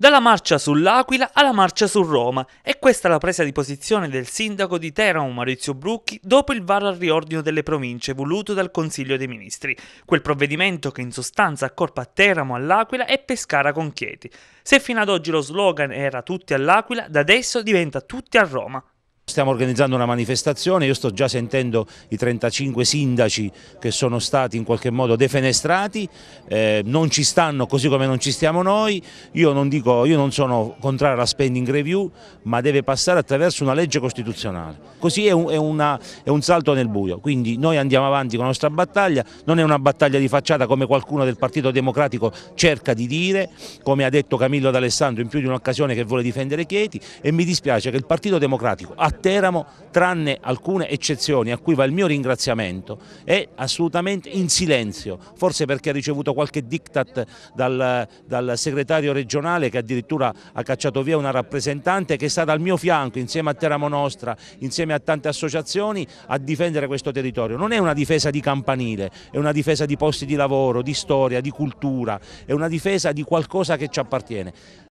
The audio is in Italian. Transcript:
Dalla marcia sull'Aquila alla marcia su Roma, e questa è la presa di posizione del sindaco di Teramo Maurizio Brucchi dopo il varo al riordino delle province voluto dal Consiglio dei Ministri, quel provvedimento che in sostanza accorpa Teramo all'Aquila e Pescara con Chieti. Se fino ad oggi lo slogan era tutti all'Aquila, da adesso diventa tutti a Roma stiamo organizzando una manifestazione, io sto già sentendo i 35 sindaci che sono stati in qualche modo defenestrati, eh, non ci stanno così come non ci stiamo noi, io non, dico, io non sono contrario alla spending review, ma deve passare attraverso una legge costituzionale, così è un, è una, è un salto nel buio, quindi noi andiamo avanti con la nostra battaglia, non è una battaglia di facciata come qualcuno del Partito Democratico cerca di dire, come ha detto Camillo D'Alessandro in più di un'occasione che vuole difendere Chieti e mi dispiace che il Partito Democratico attende Teramo, tranne alcune eccezioni a cui va il mio ringraziamento, è assolutamente in silenzio, forse perché ha ricevuto qualche diktat dal, dal segretario regionale che addirittura ha cacciato via una rappresentante che è stata al mio fianco insieme a Teramo Nostra, insieme a tante associazioni a difendere questo territorio. Non è una difesa di campanile, è una difesa di posti di lavoro, di storia, di cultura, è una difesa di qualcosa che ci appartiene.